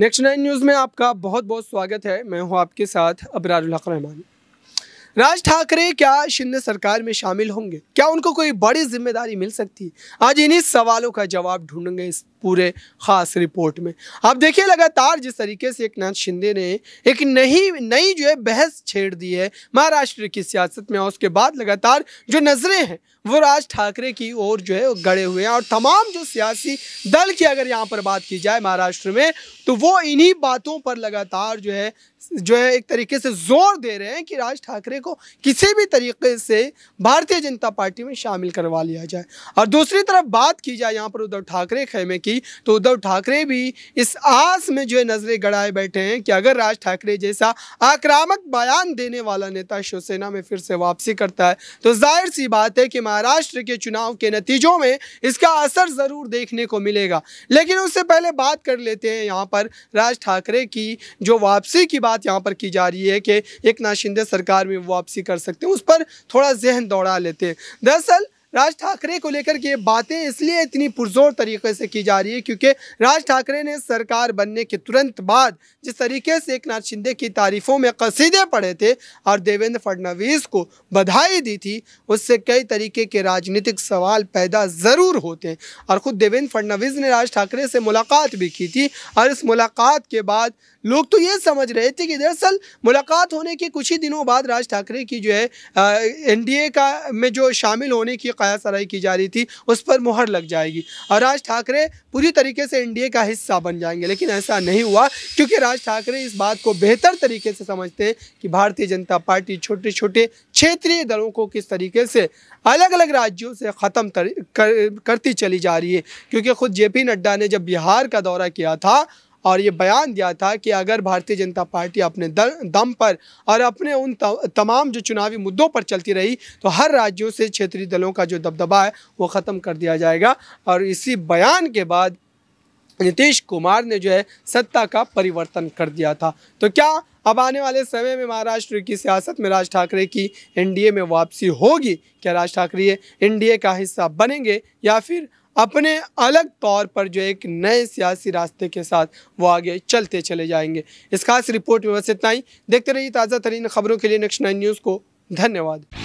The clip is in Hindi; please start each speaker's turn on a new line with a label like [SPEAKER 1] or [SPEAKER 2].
[SPEAKER 1] नेक्स्ट नाइन न्यूज़ में आपका बहुत बहुत स्वागत है मैं हूं आपके साथ अबरारुल्हक रहमान राज ठाकरे क्या शिंदे सरकार में शामिल होंगे क्या उनको कोई बड़ी जिम्मेदारी मिल सकती है आज इन्हीं सवालों का जवाब ढूंढेंगे इस पूरे ख़ास रिपोर्ट में आप देखिए लगातार जिस तरीके से एक नाथ शिंदे ने एक नई नई जो है बहस छेड़ दी है महाराष्ट्र की सियासत में और उसके बाद लगातार जो नज़रें हैं वो राज ठाकरे की ओर जो है गड़े हुए हैं और तमाम जो सियासी दल की अगर यहाँ पर बात की जाए महाराष्ट्र में तो वो इन्हीं बातों पर लगातार जो है जो है एक तरीके से जोर दे रहे हैं कि राज ठाकरे को किसी भी तरीके से भारतीय जनता पार्टी में शामिल करवा लिया जाए और दूसरी तरफ बात की जाए यहाँ पर उद्धव ठाकरे खेमे की थी तो उद्धव ठाकरे भी इस आस में जो है नज़रें गड़ाए बैठे हैं कि अगर राज ठाकरे जैसा आक्रामक बयान देने वाला नेता शिवसेना में फिर से वापसी करता है तो जाहिर सी बात है कि महाराष्ट्र के चुनाव के नतीजों में इसका असर ज़रूर देखने को मिलेगा लेकिन उससे पहले बात कर लेते हैं यहाँ पर राज ठाकरे की जो वापसी की बात यहाँ पर की जा रही है कि एक नाशिंदे सरकार में वापसी कर सकते हैं उस पर थोड़ा जहन दौड़ा लेते हैं दरअसल राज ठाकरे को लेकर के बातें इसलिए इतनी पुरजोर तरीके से की जा रही है क्योंकि राज ठाकरे ने सरकार बनने के तुरंत बाद जिस तरीके से एक नाथ शिंदे की तारीफों में कसीदे पड़े थे और देवेंद्र फडणवीस को बधाई दी थी उससे कई तरीके के राजनीतिक सवाल पैदा ज़रूर होते हैं और ख़ुद देवेंद्र फडणवीस ने राज ठाकरे से मुलाकात भी की थी और इस मुलाकात के बाद लोग तो ये समझ रहे थे कि दरअसल मुलाकात होने के कुछ ही दिनों बाद राज ठाकरे की जो है एन का में जो शामिल होने की काया सराई की जा रही थी उस पर मुहर लग जाएगी और राज ठाकरे पूरी तरीके से एनडीए का हिस्सा बन जाएंगे लेकिन ऐसा नहीं हुआ क्योंकि राज ठाकरे इस बात को बेहतर तरीके से समझते हैं कि भारतीय जनता पार्टी छोटे छोटे क्षेत्रीय दलों को किस तरीके से अलग अलग राज्यों से ख़त्म कर, करती चली जा रही है क्योंकि खुद जेपी नड्डा ने जब बिहार का दौरा किया था और ये बयान दिया था कि अगर भारतीय जनता पार्टी अपने दम पर और अपने उन तमाम जो चुनावी मुद्दों पर चलती रही तो हर राज्यों से क्षेत्रीय दलों का जो दबदबा है वो ख़त्म कर दिया जाएगा और इसी बयान के बाद नीतीश कुमार ने जो है सत्ता का परिवर्तन कर दिया था तो क्या अब आने वाले समय में महाराष्ट्र की सियासत में राज ठाकरे की एनडीए में वापसी होगी क्या राज ठाकरे एनडीए का हिस्सा बनेंगे या फिर अपने अलग तौर पर जो एक नए सियासी रास्ते के साथ वो आगे चलते चले जाएंगे इस खास रिपोर्ट में बस इतना ही देखते रहिए ताज़ा तरीन खबरों के लिए नेक्स्ट नाइन न्यूज़ को धन्यवाद